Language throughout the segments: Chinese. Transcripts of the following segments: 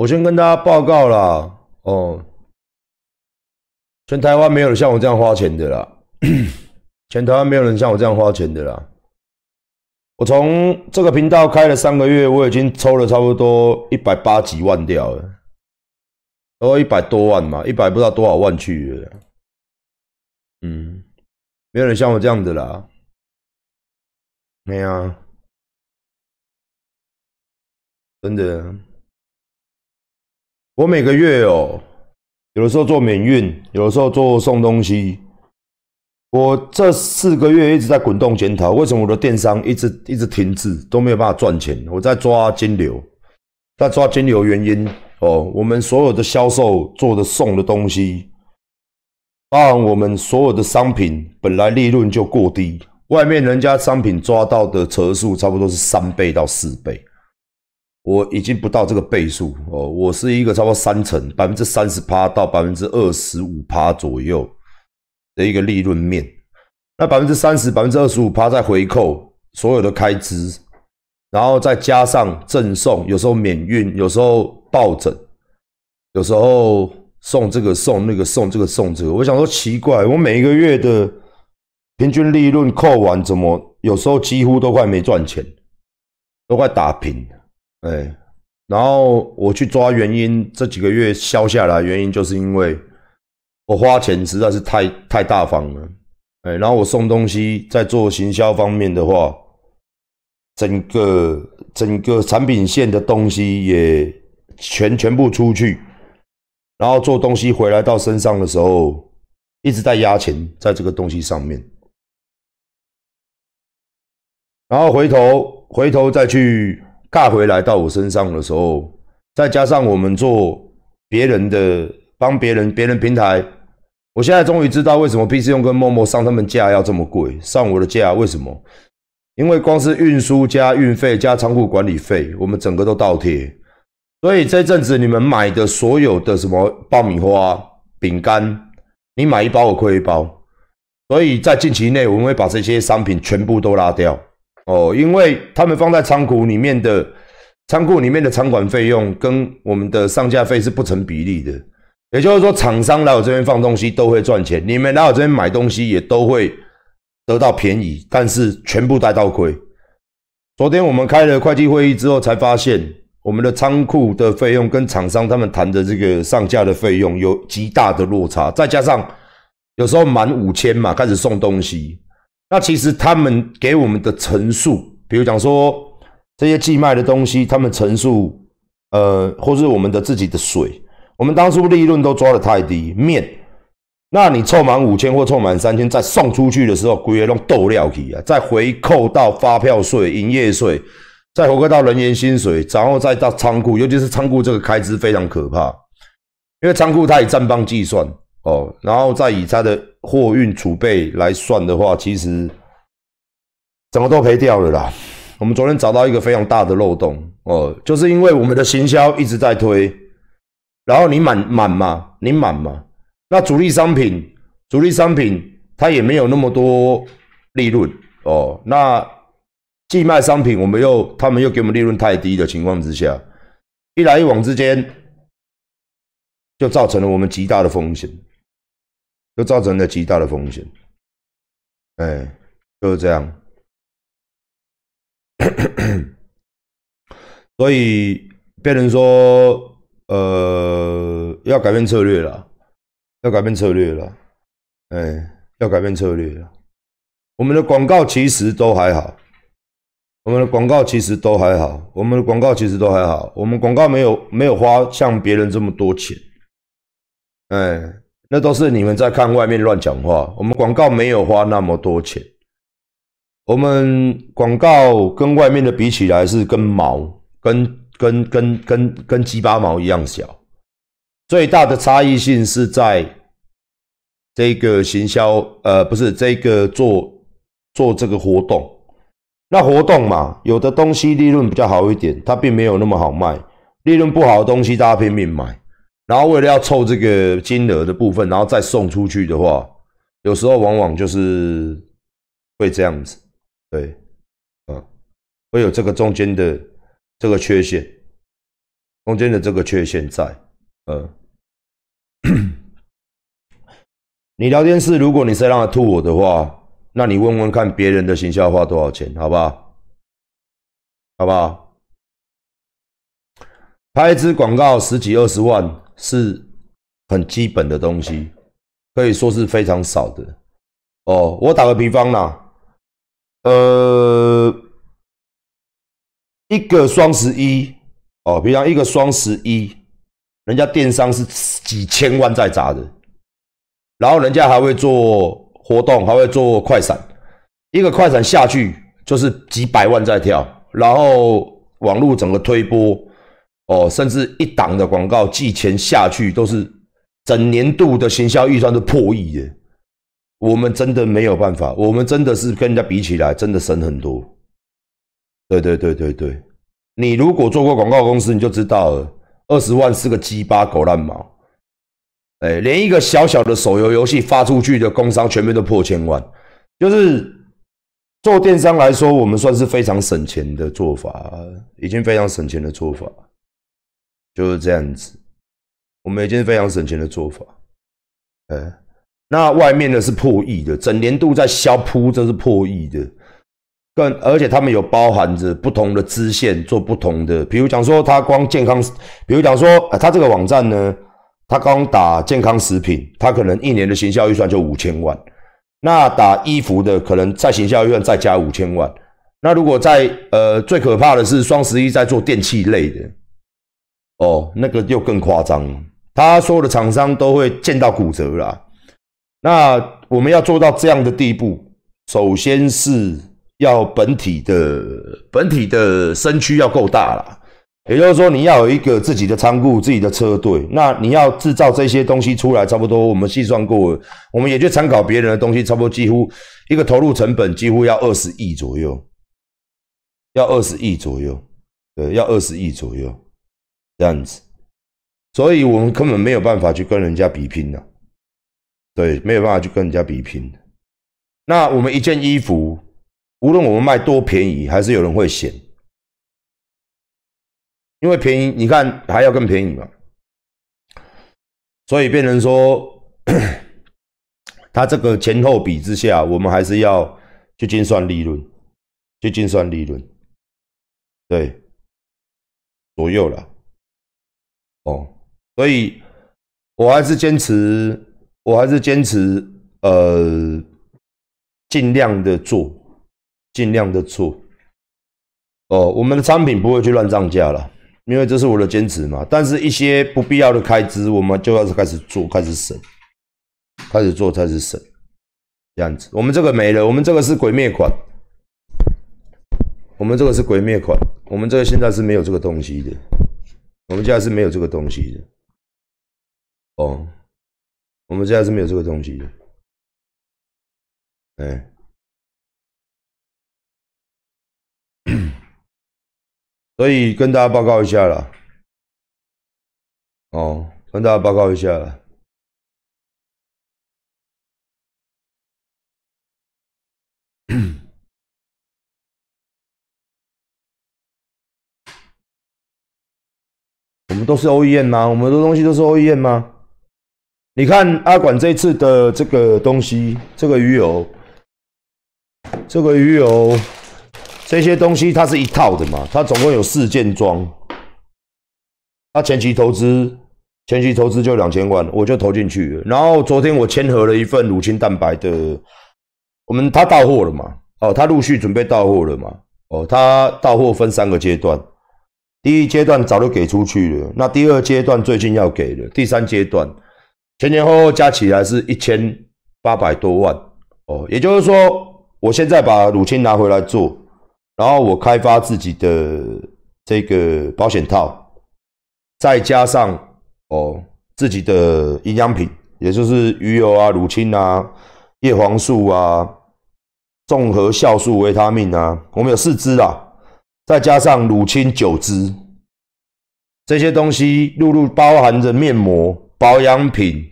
我先跟大家报告啦，哦，全台湾没有人像我这样花钱的啦，全台湾没有人像我这样花钱的啦。我从这个频道开了三个月，我已经抽了差不多一百八几万掉了，哦，一百多万嘛，一百不知道多少万去了。嗯，没有人像我这样子啦，没啊，真的。我每个月哦，有的时候做免运，有的时候做送东西。我这四个月一直在滚动检讨，为什么我的电商一直一直停滞，都没有办法赚钱？我在抓金流，在抓金流原因哦，我们所有的销售做的送的东西，包含我们所有的商品，本来利润就过低，外面人家商品抓到的车数差不多是三倍到四倍。我已经不到这个倍数哦，我是一个差不多三成，百分之三十八到百分之二十五趴左右的一个利润面。那百分之三十、百分之二十五趴再回扣所有的开支，然后再加上赠送，有时候免运，有时候抱枕，有时候送这个送那个，送这个送这个。我想说奇怪，我每一个月的平均利润扣完，怎么有时候几乎都快没赚钱，都快打平了。哎，然后我去抓原因，这几个月消下来，原因就是因为我花钱实在是太太大方了。哎，然后我送东西，在做行销方面的话，整个整个产品线的东西也全全部出去，然后做东西回来到身上的时候，一直在压钱在这个东西上面，然后回头回头再去。尬回来到我身上的时候，再加上我们做别人的帮别人别人平台，我现在终于知道为什么 P C 用跟默默上他们价要这么贵，上我的价为什么？因为光是运输加运费加仓库管理费，我们整个都倒贴。所以这阵子你们买的所有的什么爆米花、饼干，你买一包我亏一包。所以在近期内，我们会把这些商品全部都拉掉。哦，因为他们放在仓库里面的，仓库里面的仓管费用跟我们的上架费是不成比例的。也就是说，厂商来我这边放东西都会赚钱，你们来我这边买东西也都会得到便宜，但是全部带到亏。昨天我们开了会计会议之后，才发现我们的仓库的费用跟厂商他们谈的这个上架的费用有极大的落差，再加上有时候满五千嘛开始送东西。那其实他们给我们的陈述，比如讲说这些寄卖的东西，他们陈述，呃，或是我们的自己的水，我们当初利润都抓得太低面。那你凑满五千或凑满三千再送出去的时候，归用豆料去啊，再回扣到发票税、营业税，再回扣到人员薪水，然后再到仓库，尤其是仓库这个开支非常可怕，因为仓库它以账棒计算哦，然后再以它的。货运储备来算的话，其实怎么都赔掉了啦。我们昨天找到一个非常大的漏洞哦，就是因为我们的行销一直在推，然后你满满嘛，你满嘛，那主力商品、主力商品它也没有那么多利润哦。那寄卖商品，我们又他们又给我们利润太低的情况之下，一来一往之间，就造成了我们极大的风险。就造成了极大的风险，哎，就是这样。所以别人说，呃，要改变策略了，要改变策略了，哎，要改变策略了。我们的广告其实都还好，我们的广告其实都还好，我们的广告其实都还好，我们广告没有没有花像别人这么多钱，哎。那都是你们在看外面乱讲话。我们广告没有花那么多钱，我们广告跟外面的比起来是跟毛，跟跟跟跟跟鸡巴毛一样小。最大的差异性是在这个行销，呃，不是这个做做这个活动。那活动嘛，有的东西利润比较好一点，它并没有那么好卖；利润不好的东西，大家拼命买。然后为了要凑这个金额的部分，然后再送出去的话，有时候往往就是会这样子，对，嗯，会有这个中间的这个缺陷，中间的这个缺陷在，嗯，你聊天室，如果你是让他吐我的话，那你问问看别人的形象花多少钱，好不好？好不好？拍一支广告十几二十万。是很基本的东西，可以说是非常少的。哦，我打个比方啦，呃，一个双十一哦，比方一个双十一，人家电商是几千万在砸的，然后人家还会做活动，还会做快闪，一个快闪下去就是几百万在跳，然后网络整个推波。哦，甚至一档的广告寄钱下去都是整年度的行销预算都破亿的，我们真的没有办法，我们真的是跟人家比起来真的省很多。对对对对对，你如果做过广告公司，你就知道了，二十万是个鸡巴狗烂毛，哎，连一个小小的手游游戏发出去的工商全面都破千万，就是做电商来说，我们算是非常省钱的做法，已经非常省钱的做法。就是这样子，我们已经非常省钱的做法。呃，那外面的是破亿的，整年度在消铺，这是破亿的。更而且他们有包含着不同的支线，做不同的，比如讲说他光健康，比如讲说他这个网站呢，他光打健康食品，他可能一年的行销预算就五千万。那打衣服的可能在行销预算再加五千万。那如果在呃最可怕的是双十一在做电器类的。哦，那个又更夸张，他说的厂商都会见到骨折了。那我们要做到这样的地步，首先是要本体的本体的身躯要够大啦。也就是说你要有一个自己的仓库、自己的车队。那你要制造这些东西出来，差不多我们计算过，我们也去参考别人的东西，差不多几乎一个投入成本几乎要二十亿左右，要二十亿左右，呃，要二十亿左右。这样子，所以我们根本没有办法去跟人家比拼的，对，没有办法去跟人家比拼的。那我们一件衣服，无论我们卖多便宜，还是有人会嫌，因为便宜，你看还要更便宜嘛。所以变成说，他这个前后比之下，我们还是要去精算利润，去精算利润，对，左右了。哦，所以我还是坚持，我还是坚持，呃，尽量的做，尽量的做。哦，我们的产品不会去乱涨价了，因为这是我的坚持嘛。但是一些不必要的开支，我们就要开始做，开始省，开始做，开始省。这样子，我们这个没了，我们这个是鬼灭款，我们这个是鬼灭款，我们这个现在是没有这个东西的。我们家是没有这个东西的，哦，我们家是没有这个东西的，哎，所以跟大家报告一下了，哦，跟大家报告一下了。都是欧 e m 吗？我们的东西都是欧 e m 吗？你看阿管这次的这个东西，这个鱼油，这个鱼油，这些东西它是一套的嘛？它总共有四件装。它前期投资，前期投资就两千万，我就投进去。了。然后昨天我签合了一份乳清蛋白的，我们他到货了嘛？哦，他陆续准备到货了嘛？哦，他到货分三个阶段。第一阶段早就给出去了，那第二阶段最近要给了，第三阶段前前后后加起来是一千八百多万哦，也就是说，我现在把乳清拿回来做，然后我开发自己的这个保险套，再加上哦自己的营养品，也就是鱼油啊、乳清啊、叶黄素啊、综合酵素、维他命啊，我们有四支啊。再加上乳清酒汁，这些东西露露包含着面膜、保养品、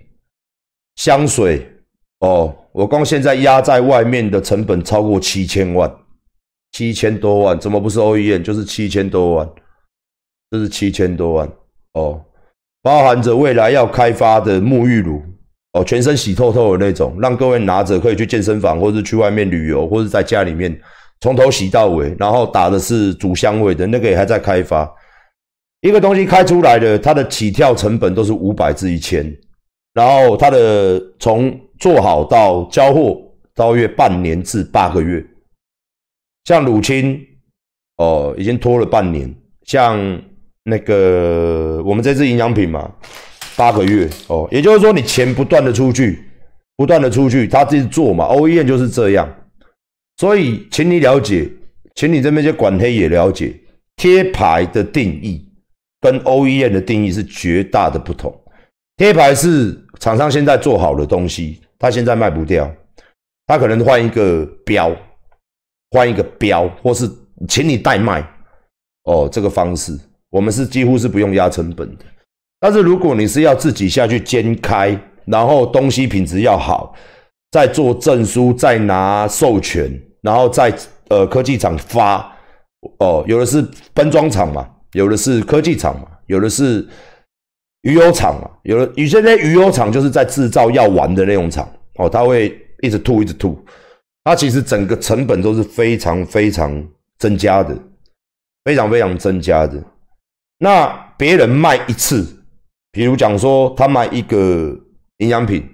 香水哦。我光现在压在外面的成本超过七千万，七千多万，怎么不是欧亿院？就是七千多万？就是七千多万哦，包含着未来要开发的沐浴乳哦，全身洗透透的那种，让各位拿着可以去健身房，或者去外面旅游，或者在家里面。从头洗到尾，然后打的是主香味的那个也还在开发。一个东西开出来的，它的起跳成本都是五百至一千，然后它的从做好到交货，大约半年至八个月。像乳清，哦，已经拖了半年；像那个我们这支营养品嘛，八个月哦。也就是说，你钱不断的出去，不断的出去，他自己做嘛。欧院就是这样。所以，请你了解，请你这边就管黑也了解贴牌的定义跟 OEM 的定义是绝大的不同。贴牌是厂商现在做好的东西，他现在卖不掉，他可能换一个标，换一个标，或是请你代卖。哦，这个方式我们是几乎是不用压成本的。但是如果你是要自己下去兼开，然后东西品质要好，再做证书，再拿授权。然后在呃科技厂发哦，有的是分装厂嘛，有的是科技厂嘛，有的是鱼油厂嘛，有的有些那鱼油厂就是在制造药丸的那种厂哦，它会一直吐一直吐，它其实整个成本都是非常非常增加的，非常非常增加的。那别人卖一次，比如讲说他卖一个营养品，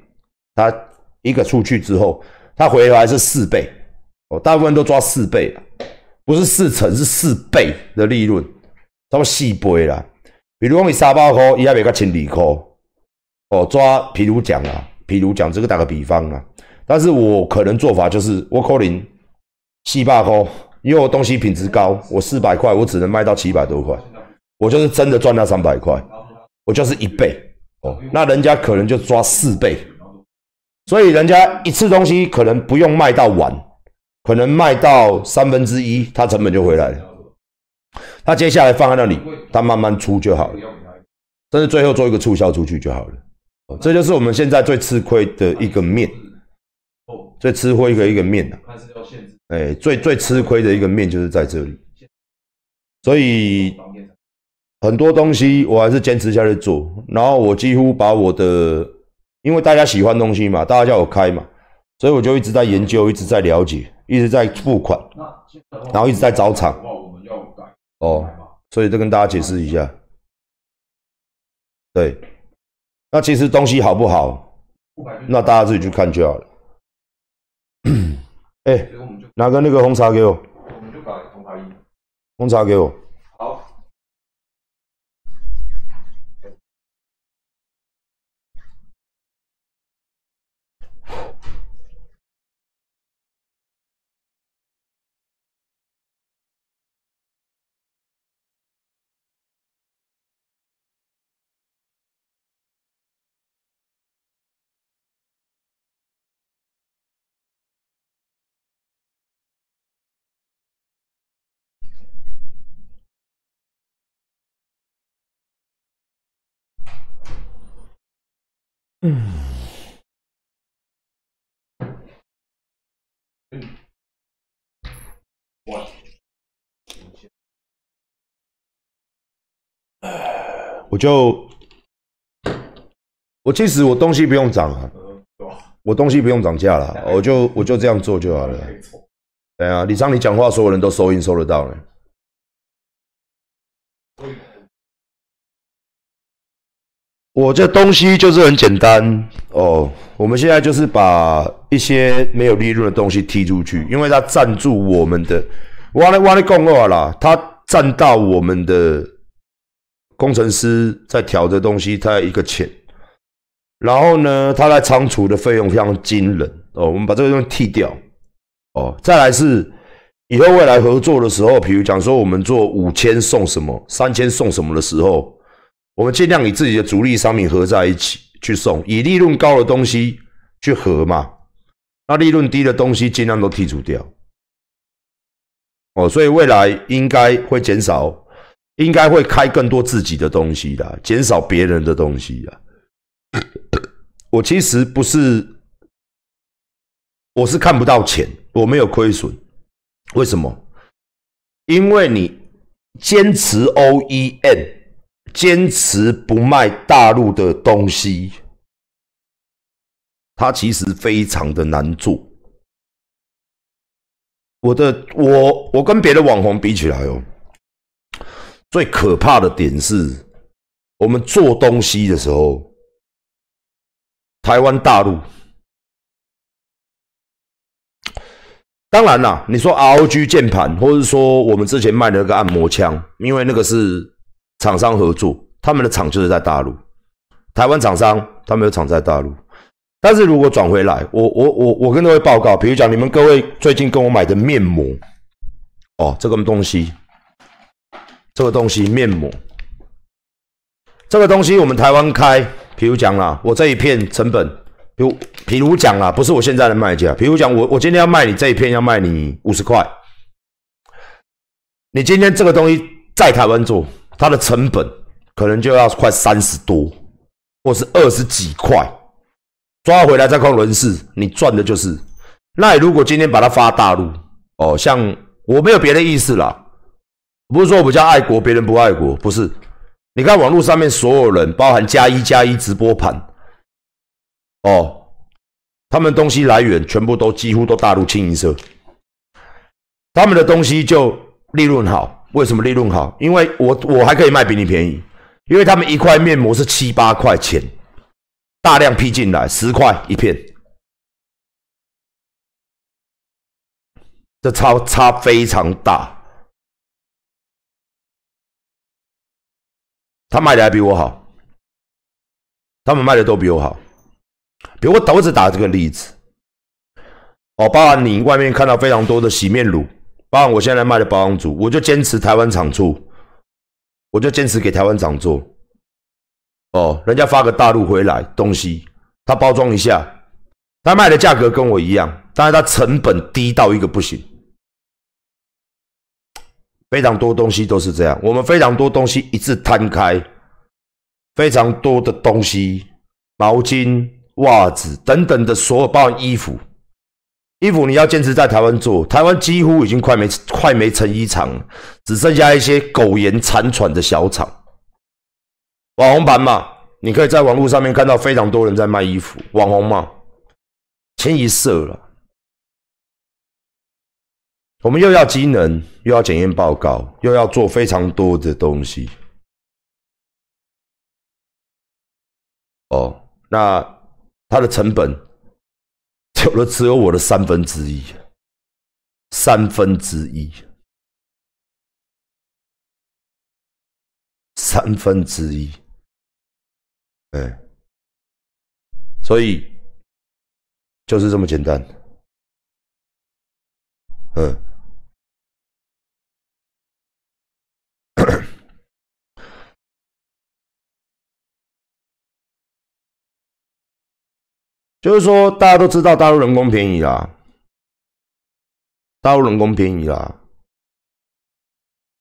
他一个出去之后，他回来是四倍。哦，大部分都抓四倍，不是四成，是四倍的利润，都四倍啦。比如讲你沙巴扣，伊还袂够千二扣。哦，抓，譬如讲啊，譬如讲这个打个比方啊，但是我可能做法就是我扣零，七百扣，因为我东西品质高，我四百块我只能卖到七百多块，我就是真的赚那三百块，我就是一倍。哦，那人家可能就抓四倍，所以人家一次东西可能不用卖到完。可能卖到三分之一，它成本就回来了。它接下来放在那里，它慢慢出就好了。但是最后做一个促销出去就好了。这就是我们现在最吃亏的一个面。哦，最吃亏一个一个面呐。哎，最最吃亏的一个面就是在这里。所以很多东西我还是坚持下去做。然后我几乎把我的，因为大家喜欢东西嘛，大家叫我开嘛。所以我就一直在研究，一直在了解，一直在付款，然后一直在找厂。哦，所以就跟大家解释一下。对，那其实东西好不好，那大家自己去看就好了。哎，拿个那个红茶给我。我们就红茶一。红茶给我。嗯，我，就，我即使我东西不用涨啊，我东西不用涨价了，我就我就这样做就好了。对啊，李昌，你讲话所有人都收音收得到了。我这东西就是很简单哦，我们现在就是把一些没有利润的东西踢出去，因为它赞助我们的，哇嘞哇嘞共二啦，它占到我们的工程师在调的东西，它一个钱。然后呢，它在仓储的费用非常惊人哦，我们把这个东西剃掉哦。再来是以后未来合作的时候，比如讲说我们做五千送什么，三千送什么的时候。我们尽量以自己的主力商品合在一起去送，以利润高的东西去合嘛，那利润低的东西尽量都剔除掉。哦，所以未来应该会减少，应该会开更多自己的东西的，减少别人的东西呀。我其实不是，我是看不到钱，我没有亏损，为什么？因为你坚持 O E N。坚持不卖大陆的东西，他其实非常的难做。我的我我跟别的网红比起来哦，最可怕的点是，我们做东西的时候，台湾大陆，当然啦，你说 R O G 键盘，或者说我们之前卖的那个按摩枪，因为那个是。厂商合作，他们的厂就是在大陆。台湾厂商，他们有厂在大陆。但是如果转回来，我我我我跟各位报告，比如讲你们各位最近跟我买的面膜，哦，这个东西，这个东西面膜，这个东西我们台湾开，比如讲啦，我这一片成本，比如比如讲啦，不是我现在的卖家，比如讲我我今天要卖你这一片，要卖你五十块，你今天这个东西在台湾做。它的成本可能就要快三十多，或是二十几块，抓回来再控轮市，你赚的就是。那如果今天把它发大陆，哦，像我没有别的意思啦，不是说我们较爱国，别人不爱国，不是。你看网络上面所有人，包含加一加一直播盘，哦，他们东西来源全部都几乎都大陆清一色，他们的东西就利润好。为什么利润好？因为我我还可以卖比你便宜，因为他们一块面膜是七八块钱，大量批进来十块一片，这差差非常大。他卖的还比我好，他们卖的都比我好，比如我豆子打这个例子，哦，包括你外面看到非常多的洗面乳。包含我现在卖的包装组，我就坚持台湾厂做，我就坚持给台湾厂做。哦，人家发个大陆回来东西，他包装一下，他卖的价格跟我一样，但是他成本低到一个不行。非常多东西都是这样，我们非常多东西一次摊开，非常多的东西，毛巾、袜子等等的所有包衣服。衣服你要坚持在台湾做，台湾几乎已经快没快没成衣厂，只剩下一些苟延残喘的小厂。网红版嘛，你可以在网络上面看到非常多人在卖衣服，网红嘛，清一色了。我们又要机能，又要检验报告，又要做非常多的东西。哦，那它的成本？有的只有我的三分之一，三分之一，三分之一，哎，所以就是这么简单，嗯。就是说，大家都知道大陆人工便宜啦，大陆人工便宜啦，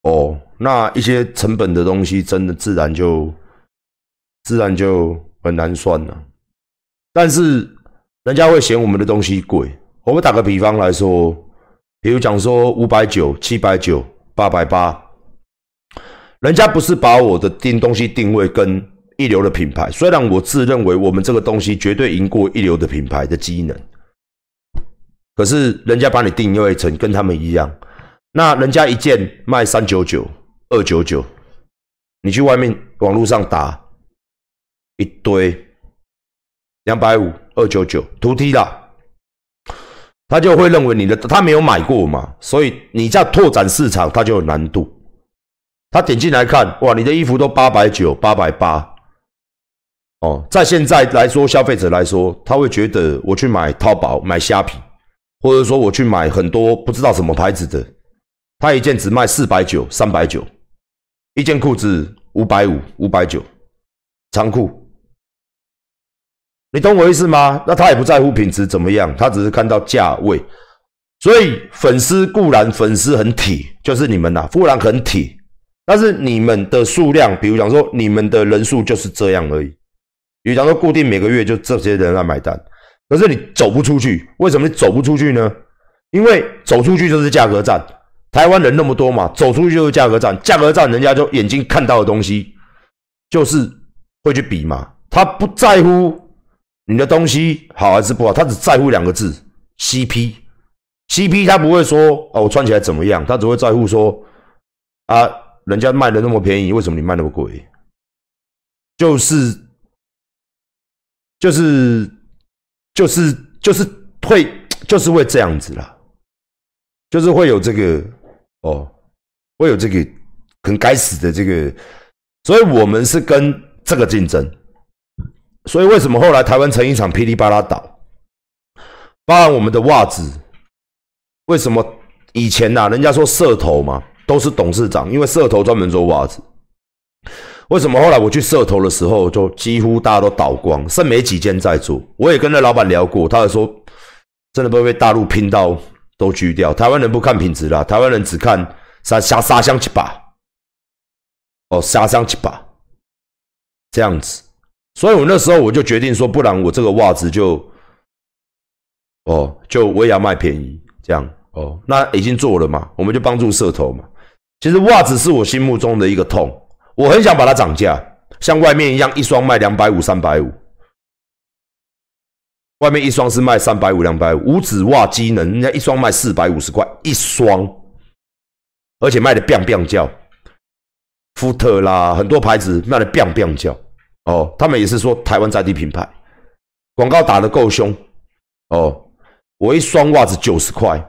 哦，那一些成本的东西真的自然就，自然就很难算了。但是人家会嫌我们的东西贵。我们打个比方来说，比如讲说五百九、七百九、八百八，人家不是把我的定东西定位跟。一流的品牌，虽然我自认为我们这个东西绝对赢过一流的品牌的机能，可是人家把你定位成跟他们一样，那人家一件卖三九九、二九九，你去外面网络上打一堆两百五、二九九，图 T 的，他就会认为你的他没有买过嘛，所以你在拓展市场，他就有难度。他点进来看，哇，你的衣服都八百九、八百八。哦，在现在来说，消费者来说，他会觉得我去买淘宝买虾皮，或者说我去买很多不知道什么牌子的，他一件只卖四百九、三百九，一件裤子五百五、五百九，长裤，你懂我意思吗？那他也不在乎品质怎么样，他只是看到价位。所以粉丝固然粉丝很铁，就是你们呐，固然很铁，但是你们的数量，比如讲说你们的人数就是这样而已。你假说固定每个月就这些人来买单，可是你走不出去，为什么你走不出去呢？因为走出去就是价格战。台湾人那么多嘛，走出去就是价格战。价格战，人家就眼睛看到的东西就是会去比嘛。他不在乎你的东西好还是不好，他只在乎两个字：CP。CP，他不会说哦，我穿起来怎么样，他只会在乎说啊，人家卖的那么便宜，为什么你卖那么贵？就是。就是就是就是会就是会这样子啦，就是会有这个哦，会有这个很该死的这个，所以我们是跟这个竞争，所以为什么后来台湾成一场噼里啪啦倒，包含我们的袜子，为什么以前呐，人家说社头嘛都是董事长，因为社头专门做袜子。为什么后来我去社投的时候，就几乎大家都倒光，剩没几件在做。我也跟那老板聊过，他也说：“真的会被大陆拼到都锯掉。”台湾人不看品质啦，台湾人只看沙杀沙香七把，哦，沙伤七把这样子。所以我那时候我就决定说，不然我这个袜子就，哦，就我也要卖便宜这样。哦，那已经做了嘛，我们就帮助社投嘛。其实袜子是我心目中的一个痛。我很想把它涨价，像外面一样，一双卖两百五、三百五。外面一双是卖三百五、两百五，五指袜机能人家一双卖四百五十块一双，而且卖的 “bang bang” 叫，福特啦，很多牌子卖的 “bang bang” 叫。哦，他们也是说台湾在地品牌，广告打的够凶。哦，我一双袜子九十块，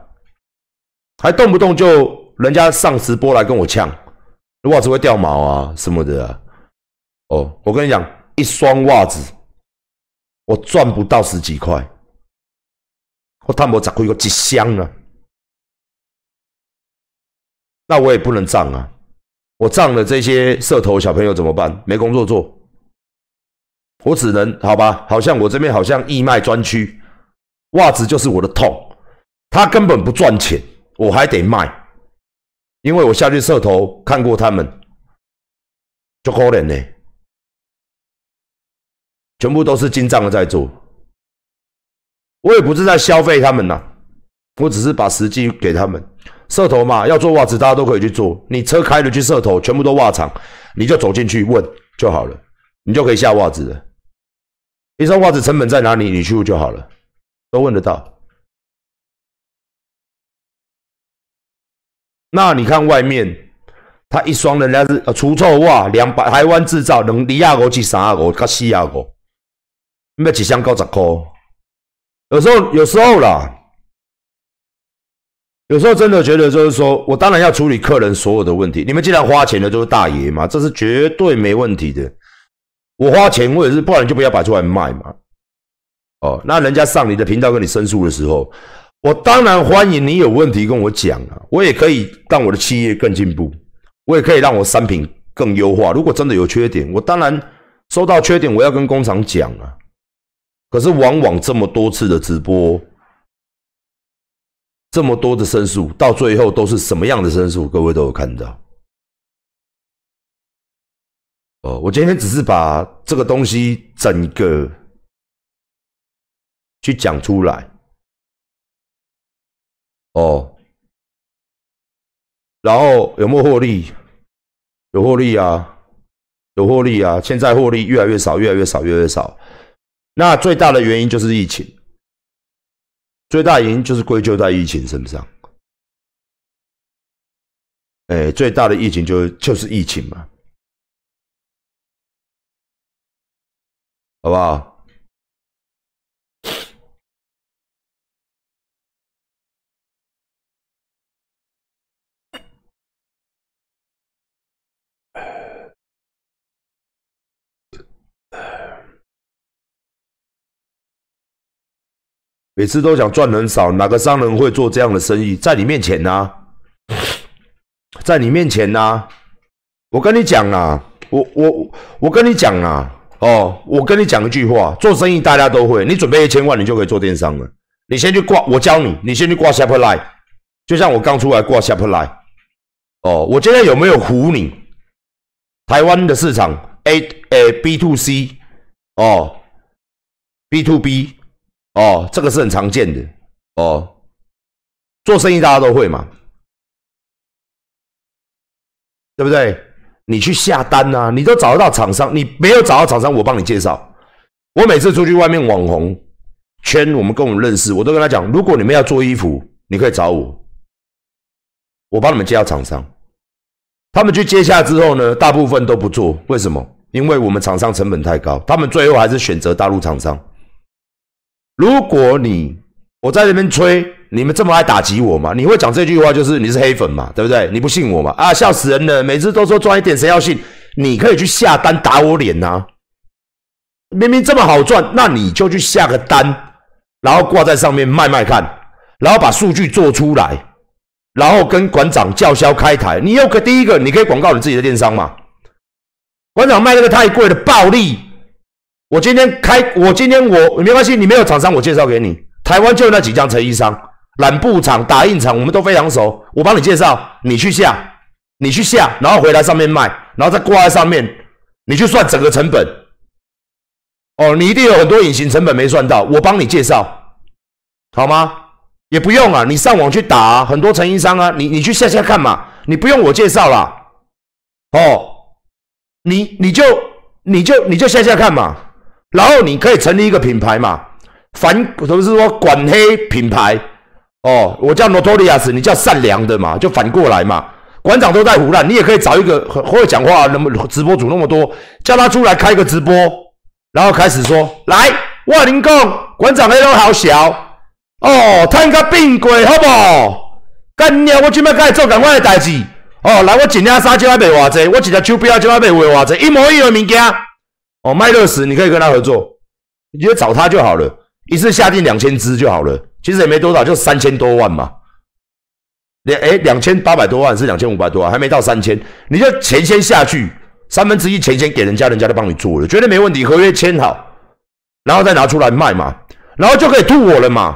还动不动就人家上直播来跟我呛。袜子会掉毛啊，什么的啊？哦，我跟你讲，一双袜子我赚不到十几块，我他薄，咋会有几箱呢？那我也不能涨啊，我涨了这些社头小朋友怎么办？没工作做，我只能好吧？好像我这边好像义卖专区，袜子就是我的痛，它根本不赚钱，我还得卖。因为我下去社头看过他们，就可怜呢，全部都是金藏的在做。我也不是在消费他们呐，我只是把实际给他们。社头嘛，要做袜子，大家都可以去做。你车开了去社头，全部都袜厂，你就走进去问就好了，你就可以下袜子了。一双袜子成本在哪里？你去就好了，都问得到。那你看外面，他一双人家是除臭袜，两百台湾制造，能两亚国至三百五，加四百五，咩几箱够？十够？有时候，有时候啦，有时候真的觉得就是说我当然要处理客人所有的问题。你们既然花钱的，就是大爷嘛，这是绝对没问题的。我花钱，我也是，不然就不要摆出来卖嘛。哦，那人家上你的频道跟你申诉的时候。我当然欢迎你有问题跟我讲啊，我也可以让我的企业更进步，我也可以让我商品更优化。如果真的有缺点，我当然收到缺点，我要跟工厂讲啊。可是往往这么多次的直播，这么多的申诉，到最后都是什么样的申诉？各位都有看到。哦，我今天只是把这个东西整个去讲出来。哦，然后有没有获利？有获利啊，有获利啊，现在获利越来越少，越来越少，越来越少。那最大的原因就是疫情，最大原因就是归咎在疫情身上。哎，最大的疫情就就是疫情嘛，好不好？每次都想赚人少，哪个商人会做这样的生意？在你面前呢，在你面前呢，我跟你讲啊，我我我跟你讲啊，哦，我跟你讲一句话，做生意大家都会。你准备一千万，你就可以做电商了。你先去挂，我教你，你先去挂 supply，就像我刚出来挂 supply。哦，我今在有没有唬你？台湾的市场 A 诶 B to C 哦，B to B。哦，这个是很常见的哦，做生意大家都会嘛，对不对？你去下单呐，你都找得到厂商，你没有找到厂商，我帮你介绍。我每次出去外面网红圈，我们跟我们认识，我都跟他讲，如果你们要做衣服，你可以找我，我帮你们介绍厂商。他们去接下之后呢，大部分都不做，为什么？因为我们厂商成本太高，他们最后还是选择大陆厂商。如果你我在那边吹，你们这么爱打击我嘛？你会讲这句话，就是你是黑粉嘛，对不对？你不信我嘛？啊，笑死人了！每次都说赚一点，谁要信？你可以去下单打我脸呐！明明这么好赚，那你就去下个单，然后挂在上面卖卖看，然后把数据做出来，然后跟馆长叫嚣开台。你有个第一个，你可以广告你自己的电商嘛？馆长卖这个太贵了，暴利。我今天开，我今天我没关系，你没有厂商，我介绍给你。台湾就那几家成衣商、染布厂、打印厂，我们都非常熟。我帮你介绍，你去下，你去下，然后回来上面卖，然后再挂在上面，你去算整个成本。哦，你一定有很多隐形成本没算到，我帮你介绍，好吗？也不用啊，你上网去打很多成衣商啊，你你去下下看嘛，你不用我介绍了。哦，你你就你就你就下下看嘛。然后你可以成立一个品牌嘛，反，不是说管黑品牌哦，我叫诺托利亚斯，你叫善良的嘛，就反过来嘛。馆长都在湖南，你也可以找一个会讲话、么直播组那么多，叫他出来开个直播，然后开始说，来，哇，林玲馆长黑佬好小哦，他应该变鬼，好不？干你娘，我今麦该做赶快的代志，哦，来，我尽量杀丘仔卖偌济，我一只手柄仔卖偌济，一模一样的物件。哦，麦乐食，你可以跟他合作，你就找他就好了，一次下定两千只就好了，其实也没多少，就三千多万嘛，两哎两千八百多万是两千五百多万，还没到三千，你就钱先下去，三分之一钱先给人家，人家就帮你做了，绝对没问题，合约签好，然后再拿出来卖嘛，然后就可以吐我了嘛，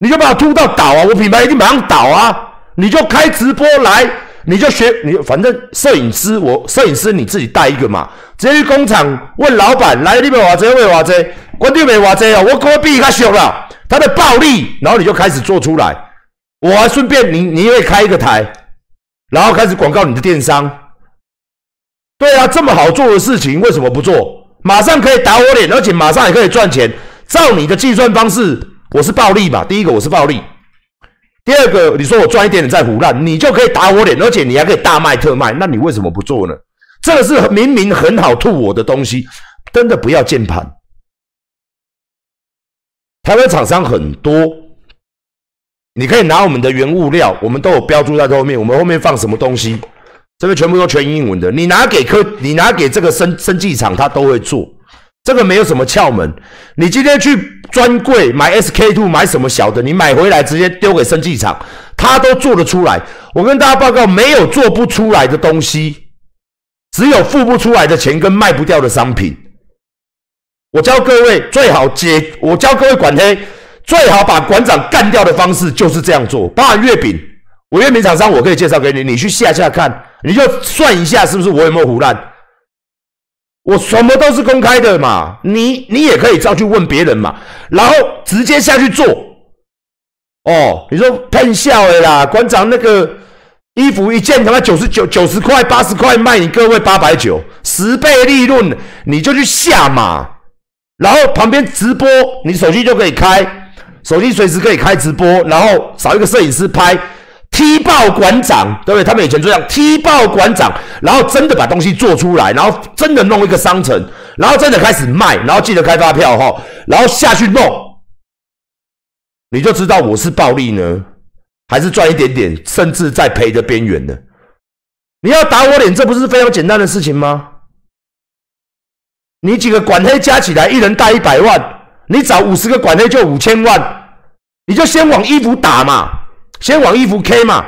你就把我吐到倒啊，我品牌一定马上倒啊，你就开直播来。你就学你，反正摄影师，我摄影师你自己带一个嘛，直接去工厂问老板来，你没瓦这，没瓦这，关键没瓦这哦，我哥比他熟了，他的暴利，然后你就开始做出来，我还顺便你，你也开一个台，然后开始广告你的电商，对啊，这么好做的事情为什么不做？马上可以打我脸，而且马上也可以赚钱，照你的计算方式，我是暴利吧？第一个我是暴利。第二个，你说我赚一点点在胡乱，你就可以打我脸，而且你还可以大卖特卖，那你为什么不做呢？这个是明明很好吐我的东西，真的不要键盘。台湾厂商很多，你可以拿我们的原物料，我们都有标注在后面，我们后面放什么东西，这边全部都全英文的，你拿给科，你拿给这个生生技厂，他都会做。这个没有什么窍门，你今天去专柜买 SK two，买什么小的，你买回来直接丢给生技厂，他都做得出来。我跟大家报告，没有做不出来的东西，只有付不出来的钱跟卖不掉的商品。我教各位最好解，我教各位管黑，最好把馆长干掉的方式就是这样做。包含月饼，我月饼厂商我可以介绍给你，你去下下看，你就算一下是不是我有没有胡乱。我什么都是公开的嘛，你你也可以照去问别人嘛，然后直接下去做。哦，你说喷笑的啦，馆长那个衣服一件他妈九十九九十块八十块卖你，各位八百九十倍利润，你就去下嘛。然后旁边直播，你手机就可以开，手机随时可以开直播，然后找一个摄影师拍。踢爆馆长，对不对？他们以前这样踢爆馆长，然后真的把东西做出来，然后真的弄一个商城，然后真的开始卖，然后记得开发票哈，然后下去弄，你就知道我是暴利呢，还是赚一点点，甚至在赔的边缘呢？你要打我脸，这不是非常简单的事情吗？你几个管黑加起来，一人带一百万，你找五十个管黑就五千万，你就先往衣服打嘛。先往衣服 K 嘛，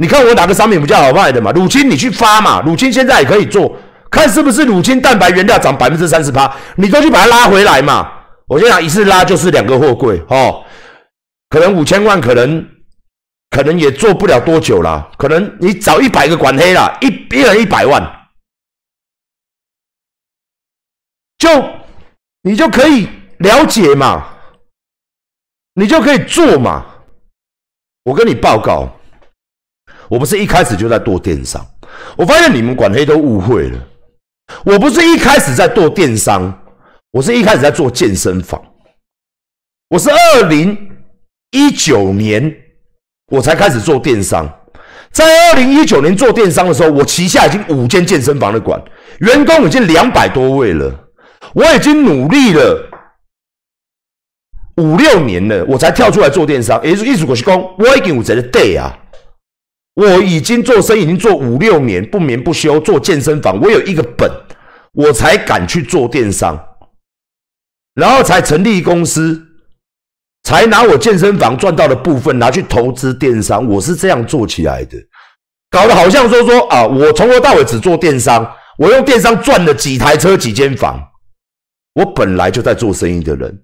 你看我哪个商品比较好卖的嘛？乳清你去发嘛，乳清现在也可以做，看是不是乳清蛋白原料涨百分之三十八，你都去把它拉回来嘛。我跟你讲，一次拉就是两个货柜哦，可能五千万，可能可能也做不了多久了，可能你找一百个管黑啦，一一人一百万，就你就可以了解嘛，你就可以做嘛。我跟你报告，我不是一开始就在做电商。我发现你们管黑都误会了。我不是一开始在做电商，我是一开始在做健身房。我是二零一九年我才开始做电商。在二零一九年做电商的时候，我旗下已经五间健身房的管，员工已经两百多位了。我已经努力了。五六年了，我才跳出来做电商。也就是思我是讲我已经有的 day 啊，我已经做生意已经做五六年，不眠不休做健身房。我有一个本，我才敢去做电商，然后才成立公司，才拿我健身房赚到的部分拿去投资电商。我是这样做起来的，搞得好像说说啊，我从头到尾只做电商，我用电商赚了几台车、几间房。我本来就在做生意的人。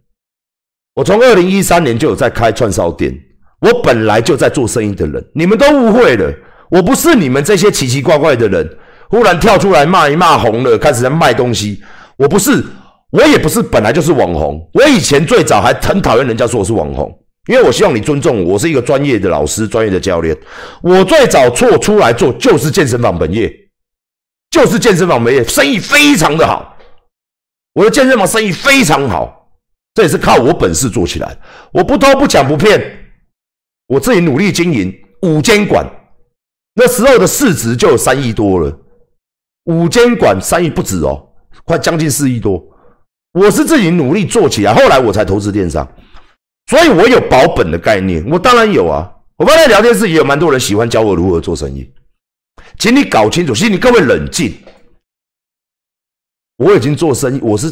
我从二零一三年就有在开串烧店，我本来就在做生意的人，你们都误会了。我不是你们这些奇奇怪怪的人，忽然跳出来骂一骂红了，开始在卖东西。我不是，我也不是，本来就是网红。我以前最早还很讨厌人家说我是网红，因为我希望你尊重我是一个专业的老师、专业的教练。我最早做出来做就是健身房本业，就是健身房本业，生意非常的好。我的健身房生意非常好。这也是靠我本事做起来，我不偷不抢不骗，我自己努力经营，五间管，那时候的市值就有三亿多了，五间管三亿不止哦，快将近四亿多，我是自己努力做起来，后来我才投资电商，所以我有保本的概念，我当然有啊，我刚才聊天室也有蛮多人喜欢教我如何做生意，请你搞清楚，请你各位冷静，我已经做生意，我是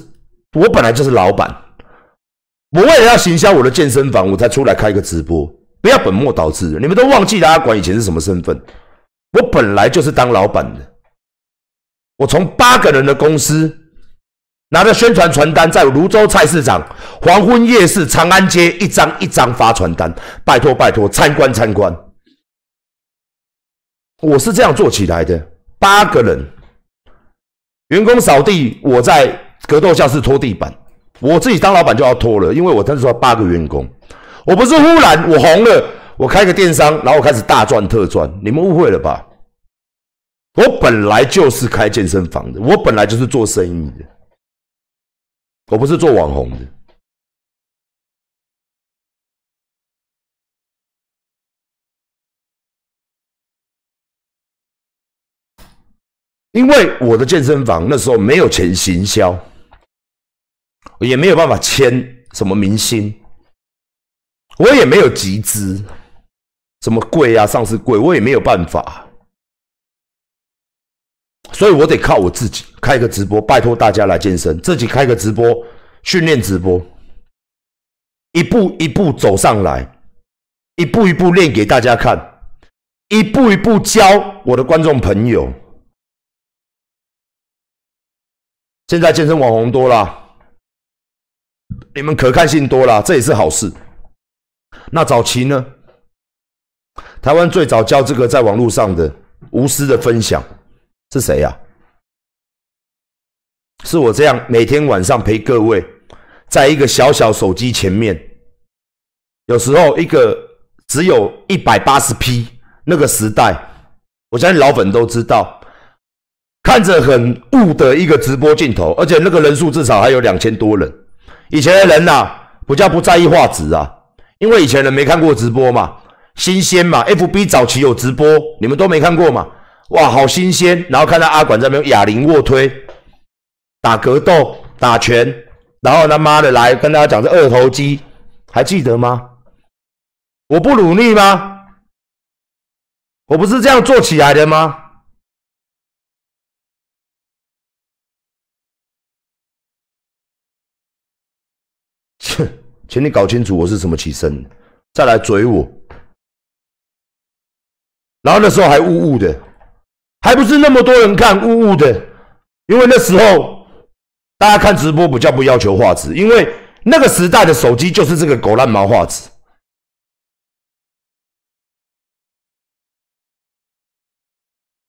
我本来就是老板。我为了要行销我的健身房，我才出来开个直播。不要本末倒置，你们都忘记大家管以前是什么身份。我本来就是当老板的。我从八个人的公司，拿着宣传传单，在泸州菜市场、黄昏夜市、长安街，一张一张发传单。拜托拜托，参观参观。我是这样做起来的。八个人，员工扫地，我在格斗教室拖地板。我自己当老板就要拖了，因为我当时要八个员工，我不是忽然我红了，我开个电商，然后开始大赚特赚，你们误会了吧？我本来就是开健身房的，我本来就是做生意的，我不是做网红的，因为我的健身房那时候没有钱行销。也没有办法签什么明星，我也没有集资，什么贵呀，上市贵，我也没有办法，所以我得靠我自己开个直播，拜托大家来健身，自己开个直播训练直播，一步一步走上来，一步一步练给大家看，一步一步教我的观众朋友。现在健身网红多了。你们可看性多了，这也是好事。那早期呢？台湾最早教这个在网络上的无私的分享是谁呀？是我这样每天晚上陪各位，在一个小小手机前面，有时候一个只有一百八十 P 那个时代，我相信老粉都知道，看着很雾的一个直播镜头，而且那个人数至少还有两千多人。以前的人呐，不叫不在意画质啊，因为以前人没看过直播嘛，新鲜嘛。FB 早期有直播，你们都没看过嘛？哇，好新鲜！然后看到阿管在那边哑铃卧推、打格斗、打拳，然后他妈的来跟大家讲这二头肌，还记得吗？我不努力吗？我不是这样做起来的吗？请你搞清楚我是什么起身，再来追我。然后那时候还雾雾的，还不是那么多人看雾雾的，因为那时候大家看直播比较不要求画质，因为那个时代的手机就是这个狗烂毛画质。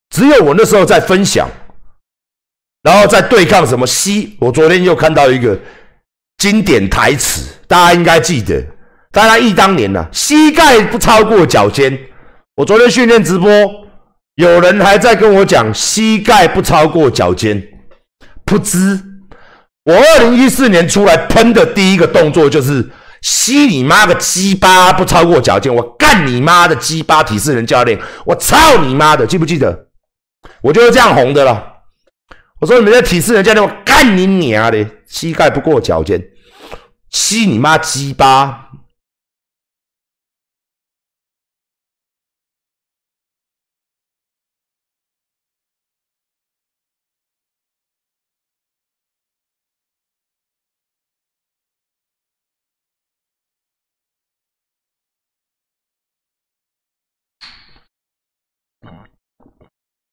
只有我那时候在分享，然后在对抗什么西。我昨天又看到一个。经典台词，大家应该记得。大家忆当年呐，膝盖不超过脚尖。我昨天训练直播，有人还在跟我讲膝盖不超过脚尖。噗嗤！我二零一四年出来喷的第一个动作就是“吸你妈个鸡巴，不超过脚尖，我干你妈的鸡巴体适能教练，我操你妈的，记不记得？我就是这样红的了。我说你们在鄙视人家的话，干你娘的！膝盖不过脚尖，吃你妈鸡巴！